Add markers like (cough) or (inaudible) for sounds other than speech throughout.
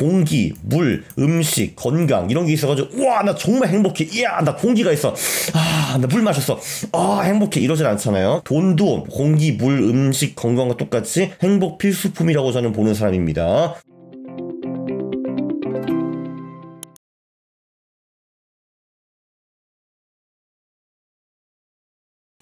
공기, 물, 음식, 건강 이런 게 있어가지고 와나 정말 행복해. 이야 나 공기가 있어. 아 나 물 마셨어. 아 행복해 이러진 않잖아요. 돈도 공기, 물, 음식, 건강과 똑같이 행복 필수품이라고 저는 보는 사람입니다.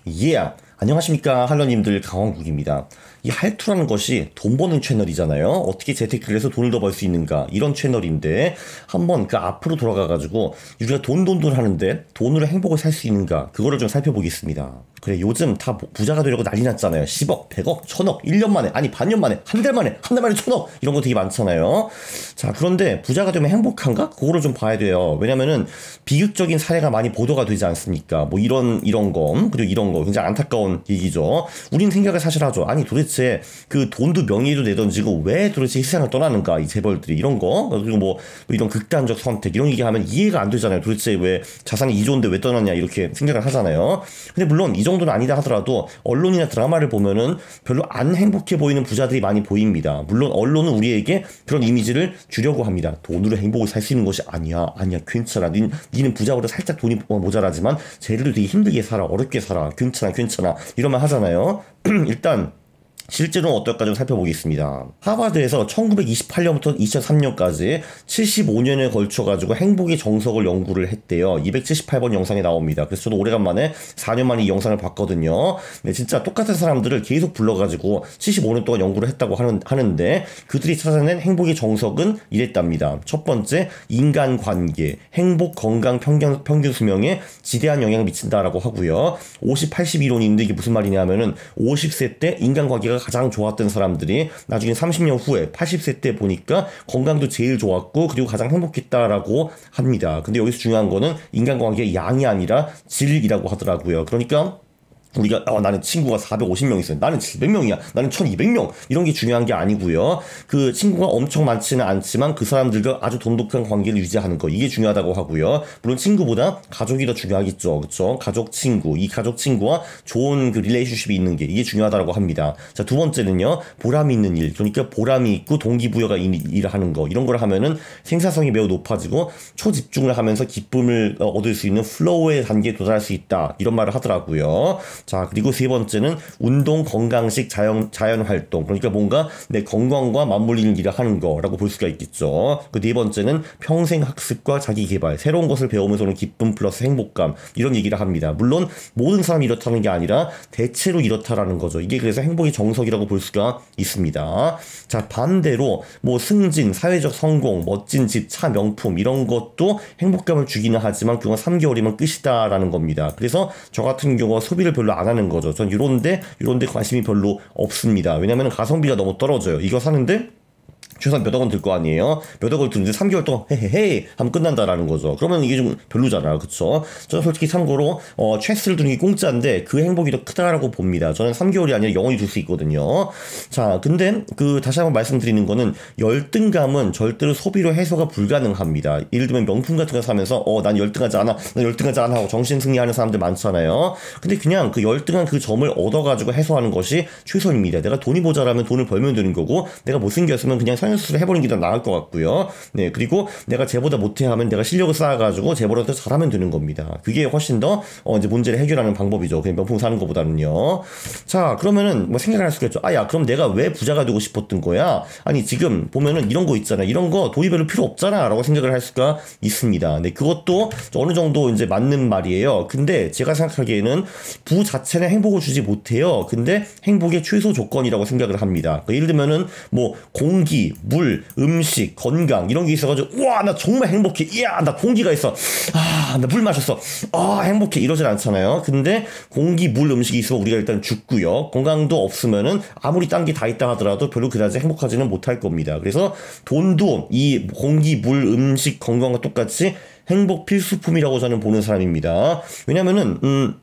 Yeah. 안녕하십니까 할러님들 강원국입니다. 이 할투라는 것이 돈 버는 채널이잖아요. 어떻게 재테크를 해서 돈을 더 벌 수 있는가 이런 채널인데 한번 그 앞으로 돌아가가지고 우리가 돈돈돈 하는데 돈으로 행복을 살 수 있는가 그거를 좀 살펴보겠습니다. 그래 요즘 다 뭐 부자가 되려고 난리 났잖아요. 10억, 100억, 1000억 1년 만에 아니 반년 만에 한 달 만에 한 달 만에 1000억 이런 거 되게 많잖아요. 자 그런데 부자가 되면 행복한가? 그거를 좀 봐야 돼요. 왜냐면은 비극적인 사례가 많이 보도가 되지 않습니까? 뭐 이런 이런 거 음? 그리고 이런 거 굉장히 안타까운 나온 얘기죠. 우린 생각을 사실 하죠. 아니 도대체 그 돈도 명예도 내던지고 왜 도대체 희생을 떠나는가 이 재벌들이 이런 거 그리고 뭐, 뭐 이런 극단적 선택 이런 얘기하면 이해가 안 되잖아요. 도대체 왜 자산이 이조인데왜 떠났냐 이렇게 생각을 하잖아요. 근데 물론 이 정도는 아니다 하더라도 언론이나 드라마를 보면은 별로 안 행복해 보이는 부자들이 많이 보입니다. 물론 언론은 우리에게 그런 이미지를 주려고 합니다. 돈으로 행복을 살 수 있는 것이 아니야, 아니야, 괜찮아. 니, 니는 부자보다 살짝 돈이 모자라지만 쟤들도 되게 힘들게 살아, 어렵게 살아, 괜찮아, 괜찮아. 이런 말 하잖아요. (clears throat) 일단 실제로는 어떨까 좀 살펴보겠습니다. 하버드에서 1928년부터 2003년까지 75년에 걸쳐가지고 행복의 정석을 연구를 했대요. 278번 영상에 나옵니다. 그래서 저도 오래간만에 4년 만에 이 영상을 봤거든요. 네, 진짜 똑같은 사람들을 계속 불러가지고 75년 동안 연구를 했다고 하는, 하는데 그들이 찾아낸 행복의 정석은 이랬답니다. 첫 번째, 인간 관계, 행복, 건강, 평균, 평균 수명에 지대한 영향을 미친다라고 하고요. 50, 80 이론인데 이게 무슨 말이냐면은 하 50세 때 인간 관계가 건강이 가장 좋았던 사람들이 나중에 30년 후에 80세 때 보니까 건강도 제일 좋았고 그리고 가장 행복했다라고 합니다. 근데 여기서 중요한 거는 인간관계의 양이 아니라 질이라고 하더라고요. 그러니까 우리가 어, 나는 친구가 450명 있어요. 나는 700명이야. 나는 1200명. 이런 게 중요한 게 아니고요. 그 친구가 엄청 많지는 않지만 그 사람들과 아주 돈독한 관계를 유지하는 거. 이게 중요하다고 하고요. 물론 친구보다 가족이 더 중요하겠죠. 그렇죠? 가족 친구. 이 가족 친구와 좋은 그 릴레이션십이 있는 게 이게 중요하다고 합니다. 자, 두 번째는요. 보람이 있는 일. 그러니까 보람이 있고 동기부여가 일을 하는 거. 이런 걸 하면은 생산성이 매우 높아지고 초집중을 하면서 기쁨을 어, 얻을 수 있는 플로우의 단계에 도달할 수 있다. 이런 말을 하더라고요. 자, 그리고 세 번째는 운동, 건강식, 자연, 자연 활동. 그러니까 뭔가 내 건강과 맞물리는 일을 하는 거라고 볼 수가 있겠죠. 그 네 번째는 평생 학습과 자기 개발. 새로운 것을 배우면서 오는 기쁨 플러스 행복감. 이런 얘기를 합니다. 물론 모든 사람이 이렇다는 게 아니라 대체로 이렇다라는 거죠. 이게 그래서 행복의 정석이라고 볼 수가 있습니다. 자, 반대로 뭐 승진, 사회적 성공, 멋진 집, 차, 명품 이런 것도 행복감을 주기는 하지만 그건 3개월이면 끝이다라는 겁니다. 그래서 저 같은 경우가 소비를 별로 안 하는 거죠. 전 이런데 이런데 관심이 별로 없습니다. 왜냐면 가성비가 너무 떨어져요. 이거 사는데 최소한 몇억은들 거 아니에요? 몇 억을 드는데 3개월 동안 헤헤헤 하면 끝난다라는 거죠. 그러면 이게 좀 별로잖아요. 그쵸? 저는 솔직히 참고로, 어, 체스를 두는 게 공짜인데 그 행복이 더 크다라고 봅니다. 저는 3개월이 아니라 영원히 둘 수 있거든요. 자, 근데 그 다시 한번 말씀드리는 거는 열등감은 절대로 소비로 해소가 불가능합니다. 예를 들면 명품 같은 거 사면서 어, 난 열등하지 않아. 난 열등하지 않아 하고 정신 승리하는 사람들 많잖아요. 근데 그냥 그 열등한 그 점을 얻어가지고 해소하는 것이 최선입니다. 내가 돈이 모자라면 돈을 벌면 되는 거고 내가 못생겼으면 그냥 성형수술을 해보는 게 더 나을 것 같고요. 네, 그리고 내가 쟤보다 못해 하면 내가 실력을 쌓아가지고 쟤보다 더 잘하면 되는 겁니다. 그게 훨씬 더 어, 이제 문제를 해결하는 방법이죠. 그냥 명품 사는 것보다는요. 자, 그러면은 뭐 생각을 할 수있겠죠 아, 야, 그럼 내가 왜 부자가 되고 싶었던 거야? 아니, 지금 보면은 이런 거 있잖아. 이런 거 도입해도 필요 없잖아. 라고 생각을 할 수가 있습니다. 네, 그것도 어느 정도 이제 맞는 말이에요. 근데 제가 생각하기에는 부 자체는 행복을 주지 못해요. 근데 행복의 최소 조건이라고 생각을 합니다. 그러니까 예를 들면은 뭐 공기, 물, 음식, 건강 이런 게 있어가지고 와나 정말 행복해. 이야 나 공기가 있어. 아 나 물 마셨어. 아 행복해 이러진 않잖아요. 근데 공기, 물, 음식이 있으면 우리가 일단 죽고요. 건강도 없으면은 아무리 딴 게 다 있다 하더라도 별로 그다지 행복하지는 못할 겁니다. 그래서 돈도 이 공기, 물, 음식, 건강과 똑같이 행복 필수품이라고 저는 보는 사람입니다. 왜냐면은 음.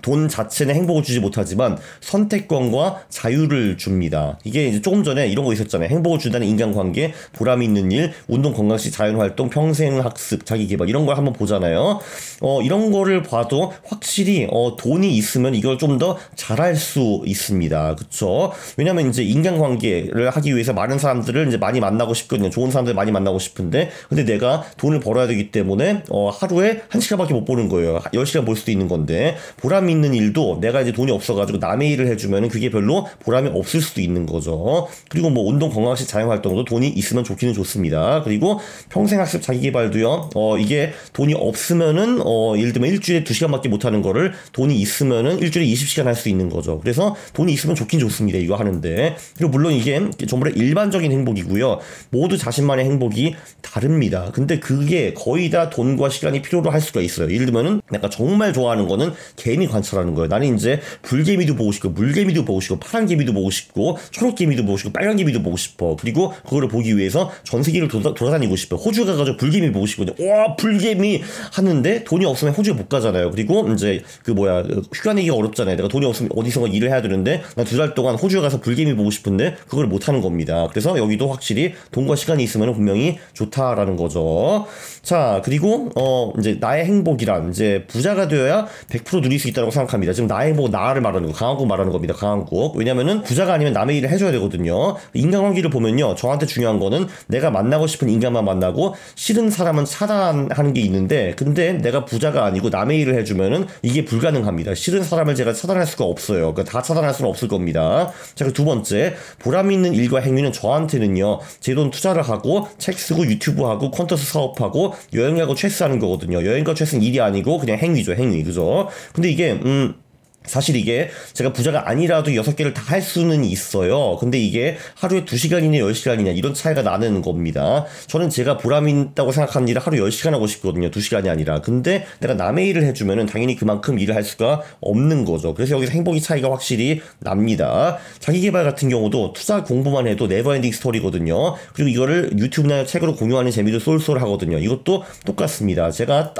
돈 자체는 행복을 주지 못하지만 선택권과 자유를 줍니다. 이게 이제 조금 전에 이런 거 있었잖아요. 행복을 준다는 인간관계, 보람이 있는 일, 운동 건강식 자연활동, 평생학습, 자기개발 이런 걸 한번 보잖아요. 어, 이런 거를 봐도 확실히 어, 돈이 있으면 이걸 좀 더 잘할 수 있습니다. 그렇죠 왜냐면 하 이제 인간관계를 하기 위해서 많은 사람들을 이제 많이 만나고 싶거든요. 좋은 사람들 많이 만나고 싶은데 근데 내가 돈을 벌어야 되기 때문에 어, 하루에 한 시간밖에 못 보는 거예요. 10시간 볼 수도 있는 건데 보람 보람 있는 일도 내가 이제 돈이 없어가지고 남의 일을 해주면 그게 별로 보람이 없을 수도 있는 거죠. 그리고 뭐 운동 건강식 자영활동도 돈이 있으면 좋기는 좋습니다. 그리고 평생학습 자기개발도요. 어 이게 돈이 없으면은 어 예를 들면 일주일에 두 시간밖에 못 하는 거를 돈이 있으면은 일주일에 20시간 할 수 있는 거죠. 그래서 돈이 있으면 좋긴 좋습니다. 이거 하는데 그리고 물론 이게 정말 일반적인 행복이고요. 모두 자신만의 행복이 다릅니다. 근데 그게 거의 다 돈과 시간이 필요로 할 수가 있어요. 예를 들면은 내가 정말 좋아하는 거는 개인이 관찰하는 거예요. 나는 이제 불개미도 보고 싶고 물개미도 보고 싶고 파란 개미도 보고 싶고 초록 개미도 보고 싶고 빨간 개미도 보고 싶어. 그리고 그거를 보기 위해서 전 세계를 도다, 돌아다니고 싶어. 호주 가가지고 불개미 보고 싶거와 불개미 하는데 돈이 없으면 호주에 못 가잖아요. 그리고 이제 그 뭐야 그 휴가 내기가 어렵잖아요. 내가 돈이 없으면 어디서 일을 해야 되는데 나 두 달 동안 호주에 가서 불개미 보고 싶은데 그걸 못 하는 겁니다. 그래서 여기도 확실히 돈과 시간이 있으면 분명히 좋다라는 거죠. 자 그리고 어 이제 나의 행복이란 이제 부자가 되어야 100% 누릴 수 있다. 있다고 생각합니다. 지금 나의 뭐 나를 말하는 거, 강한국 말하는 겁니다. 강한국. 왜냐면은 부자가 아니면 남의 일을 해줘야 되거든요. 그 인간관계를 보면요. 저한테 중요한 거는 내가 만나고 싶은 인간만 만나고 싫은 사람은 차단하는 게 있는데 근데 내가 부자가 아니고 남의 일을 해주면은 이게 불가능합니다. 싫은 사람을 제가 차단할 수가 없어요. 그러니까 다 차단할 수는 없을 겁니다. 자, 그 두 번째 보람 있는 일과 행위는 저한테는요. 제 돈 투자를 하고 책 쓰고 유튜브 하고 콘텐츠 사업하고 여행하고 체스 하는 거거든요. 여행과 체스는 일이 아니고 그냥 행위죠. 행위. 그죠? 근데 이게 うん。 사실 이게 제가 부자가 아니라도 여섯 개를 다 할 수는 있어요. 근데 이게 하루에 두시간이냐열시간이냐 이런 차이가 나는 겁니다. 저는 제가 보람 있다고 생각하는 일을 하루 열시간 하고 싶거든요. 두시간이 아니라. 근데 내가 남의 일을 해주면은 당연히 그만큼 일을 할 수가 없는 거죠. 그래서 여기서 행복의 차이가 확실히 납니다. 자기 개발 같은 경우도 투자 공부만 해도 네버엔딩 스토리거든요. 그리고 이거를 유튜브나 책으로 공유하는 재미도 쏠쏠하거든요. 이것도 똑같습니다. 제가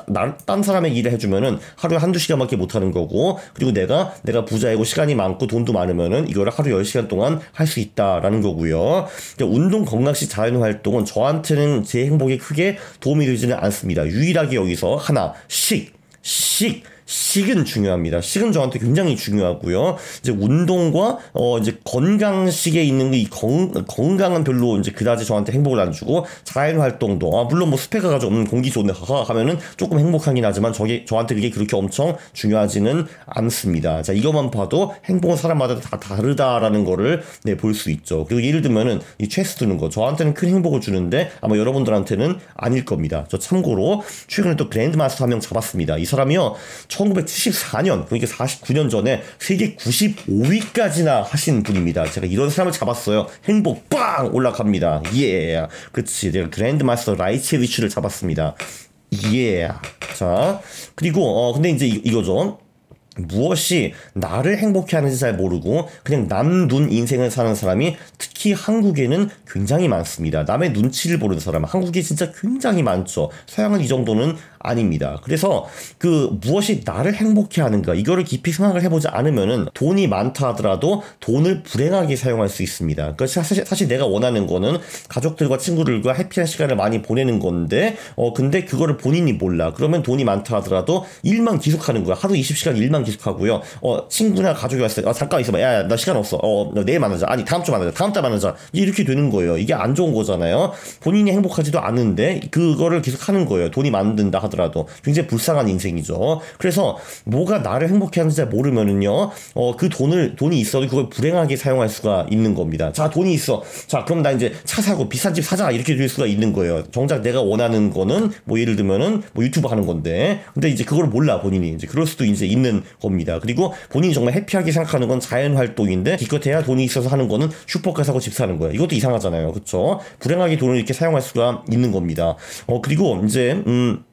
딴 사람의 일을 해주면은 하루에 한두 시간밖에 못 하는 거고 그리고 내가 데다 내가 부자이고 시간이 많고 돈도 많으면은 이거를 하루 10시간 동안 할 수 있다라는 거고요. 운동 건강시 자연 활동은 저한테는 제 행복에 크게 도움이 되지는 않습니다. 유일하게 여기서 하나 식식 식은 중요합니다. 식은 저한테 굉장히 중요하고요. 이제 운동과 어 이제 건강식에 있는 이 건, 건강은 별로 이제 그다지 저한테 행복을 안 주고 자연 활동도 아 물론 뭐 스펙을 가지고는 공기 좋은 데 가면은 조금 행복하긴 하지만 저게 저한테 그게 그렇게 엄청 중요하지는 않습니다. 자 이것만 봐도 행복은 사람마다 다 다르다라는 거를 네 볼 수 있죠. 그리고 예를 들면은 이 체스 두는 거 저한테는 큰 행복을 주는데 아마 여러분들한테는 아닐 겁니다. 저 참고로 최근에 또 그랜드마스터 한 명 잡았습니다. 이 사람이요. 1974년, 그러니까 49년 전에 세계 95위까지나 하신 분입니다. 제가 이런 사람을 잡았어요. 행복 빵! 올라갑니다. 예. Yeah. 그치. 내가 그랜드마스터 라이체위치를 잡았습니다. 예. Yeah. 자. 그리고, 어, 근데 이제 이, 이거죠. 무엇이 나를 행복해 하는지 잘 모르고 그냥 남 눈 인생을 사는 사람이 특히 한국에는 굉장히 많습니다. 남의 눈치를 보는 사람, 한국에 진짜 굉장히 많죠. 서양은 이 정도는 아닙니다. 그래서 그 무엇이 나를 행복해 하는가, 이거를 깊이 생각을 해보지 않으면은 돈이 많다 하더라도 돈을 불행하게 사용할 수 있습니다. 그러니까 사실, 사실 내가 원하는 거는 가족들과 친구들과 해피한 시간을 많이 보내는 건데, 어, 근데 그거를 본인이 몰라. 그러면 돈이 많다 하더라도 일만 기숙하는 거야. 하루 20시간 일만 사람 기숙하고요. 어, 친구나 가족이 왔을 때, 아, 잠깐 있어봐. 야, 야, 나 시간 없어. 어, 어 내일 만나자. 아니, 다음 주 만나자. 다음 달 만나자. 이렇게 되는 거예요. 이게 안 좋은 거잖아요. 본인이 행복하지도 않은데, 그거를 계속 하는 거예요. 돈이 만든다 하더라도. 굉장히 불쌍한 인생이죠. 그래서, 뭐가 나를 행복해 하는지 잘 모르면은요, 어, 그 돈을, 돈이 있어도 그걸 불행하게 사용할 수가 있는 겁니다. 자, 돈이 있어. 자, 그럼 나 이제 차 사고 비싼 집 사자. 이렇게 될 수가 있는 거예요. 정작 내가 원하는 거는, 뭐 예를 들면은, 뭐 유튜브 하는 건데, 근데 이제 그걸 몰라, 본인이. 이제 그럴 수도 이제 있는 겁니다. 그리고 본인이 정말 해피하게 생각하는 건 자연 활동인데 기껏해야 돈이 있어서 하는 거는 슈퍼카 사고 집 사는 거예요. 이것도 이상하잖아요. 그렇죠? 불행하게 돈을 이렇게 사용할 수가 있는 겁니다. 어 그리고 이제 음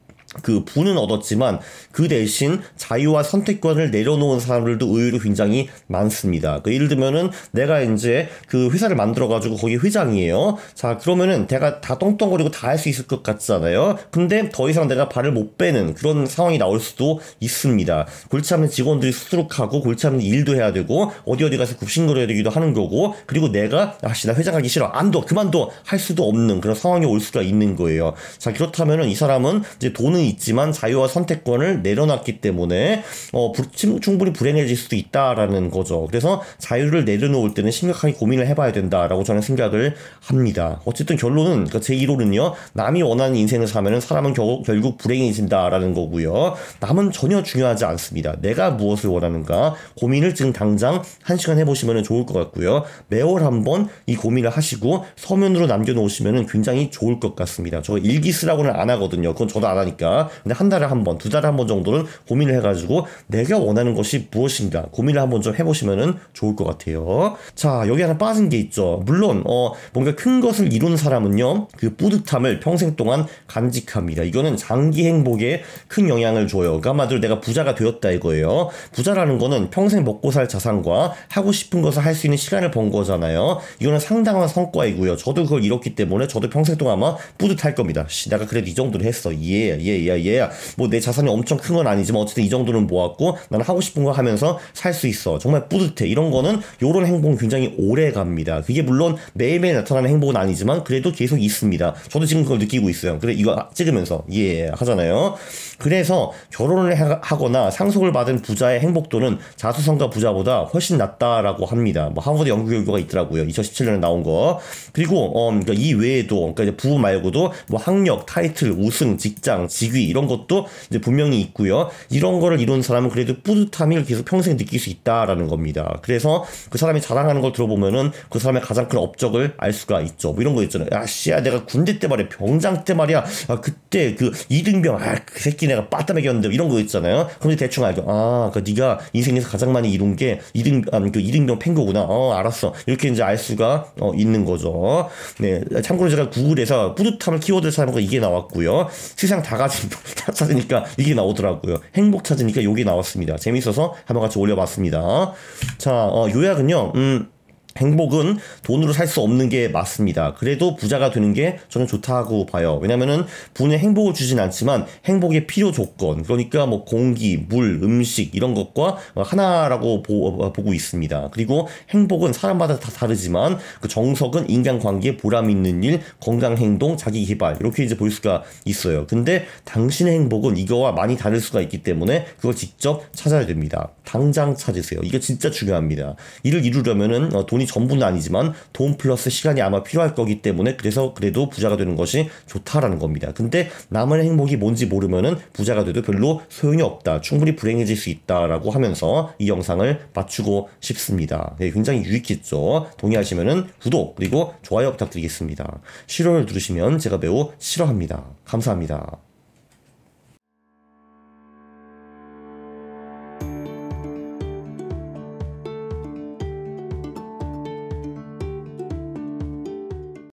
그 부는 얻었지만 그 대신 자유와 선택권을 내려놓은 사람들도 의외로 굉장히 많습니다. 그 예를 들면은 내가 이제 그 회사를 만들어가지고 거기 회장이에요. 자 그러면은 내가 다똥똥거리고다 할 수 있을 것 같잖아요. 근데 더 이상 내가 발을 못 빼는 그런 상황이 나올 수도 있습니다. 골치 아픈 직원들이 수두룩하고 골치 아픈 일도 해야 되고 어디 어디 가서 굽신거려야 되기도 하는 거고 그리고 내가 아씨 나 회장 하기 싫어 안둬 그만둬 할 수도 없는 그런 상황이 올 수가 있는 거예요. 자 그렇다면은 이 사람은 이제 돈을 권한은 있지만 자유와 선택권을 내려놨기 때문에 어, 불, 충분히 불행해질 수도 있다라는 거죠. 그래서 자유를 내려놓을 때는 심각하게 고민을 해봐야 된다라고 저는 생각을 합니다. 어쨌든 결론은 그러니까 제 1호는요. 남이 원하는 인생을 사면은 사람은 겨, 결국 불행해진다라는 거고요. 남은 전혀 중요하지 않습니다. 내가 무엇을 원하는가 고민을 지금 당장 한 시간 해보시면 좋을 것 같고요. 매월 한번 이 고민을 하시고 서면으로 남겨놓으시면 굉장히 좋을 것 같습니다. 저 일기 쓰라고는 안 하거든요. 그건 저도 안 하니까. 있니다 근데 한 달에 한 번, 두 달에 한 번 정도는 고민을 해가지고 내가 원하는 것이 무엇인가 고민을 한번 좀 해보시면은 좋을 것 같아요. 자, 여기 하나 빠진 게 있죠. 물론 어, 뭔가 큰 것을 이룬 사람은요, 그 뿌듯함을 평생 동안 간직합니다. 이거는 장기 행복에 큰 영향을 줘요. 그러니까 한마디로 내가 부자가 되었다 이거예요. 부자라는 거는 평생 먹고 살 자산과 하고 싶은 것을 할 수 있는 시간을 번 거잖아요. 이거는 상당한 성과이고요. 저도 그걸 이뤘기 때문에 저도 평생 동안 아마 뿌듯할 겁니다. 씨, 내가 그래도 이 정도는 했어. 예, 예, 이야 얘야 뭐 내 자산이 엄청 큰 건 아니지만 어쨌든 이 정도는 모았고 나는 하고 싶은 거 하면서 살 수 있어 정말 뿌듯해 이런 거는 요런 행복은 굉장히 오래 갑니다 그게 물론 매일매일 나타나는 행복은 아니지만 그래도 계속 있습니다 저도 지금 그걸 느끼고 있어요 그래 이거 찍으면서 예 하잖아요 그래서 결혼을 하거나 상속을 받은 부자의 행복도는 자수성가 부자보다 훨씬 낮다라고 합니다 뭐 하버드 연구 결과가 있더라고요 2017년에 나온 거 그리고 어, 그러니까 이 외에도 그러니까 부부 말고도 뭐 학력 타이틀 우승 직장 직 비위 이런 것도 이제 분명히 있고요. 이런 거를 이룬 사람은 그래도 뿌듯함을 계속 평생 느낄 수 있다라는 겁니다. 그래서 그 사람이 자랑하는 걸 들어보면은 그 사람의 가장 큰 업적을 알 수가 있죠. 뭐 이런 거 있잖아요. 야, 씨야, 내가 군대 때 말이야, 병장 때 말이야, 아, 그때 그 이등병, 아, 그 새끼 내가 빠따매겼는데 이런 거 있잖아요. 그럼 이제 대충 알죠. 아, 그니까 네가 인생에서 가장 많이 이룬 게 이등, 아, 그 이등병 팬거구나 어, 알았어. 이렇게 이제 알 수가 어, 있는 거죠. 네, 참고로 제가 구글에서 뿌듯함을 키워드 를 사용한 거 이게 나왔고요. 세상 다 같이 (laughs) 찾으니까 이게 나오더라고요. 행복 찾으니까 여기 나왔습니다. 재밌어서 한번 같이 올려봤습니다. 자, 어, 요약은요. 음. 행복은 돈으로 살 수 없는 게 맞습니다. 그래도 부자가 되는 게 저는 좋다고 봐요. 왜냐면은 분의 행복을 주진 않지만 행복의 필요 조건, 그러니까 뭐 공기, 물, 음식 이런 것과 하나라고 보, 고 있습니다. 그리고 행복은 사람마다 다 다르지만 그 정석은 인간관계에 보람 있는 일, 건강 행동, 자기 개발 이렇게 이제 볼 수가 있어요. 근데 당신의 행복은 이거와 많이 다를 수가 있기 때문에 그걸 직접 찾아야 됩니다. 당장 찾으세요. 이게 진짜 중요합니다. 이를 이루려면은 어, 돈 돈이 전부는 아니지만 돈 플러스 시간이 아마 필요할 거기 때문에 그래서 그래도 부자가 되는 것이 좋다라는 겁니다. 근데 남의 행복이 뭔지 모르면은 부자가 돼도 별로 소용이 없다. 충분히 불행해질 수 있다라고 하면서 이 영상을 맞추고 싶습니다. 네, 굉장히 유익했죠. 동의하시면은 구독 그리고 좋아요 부탁드리겠습니다. 싫어를 누르시면 제가 매우 싫어합니다. 감사합니다.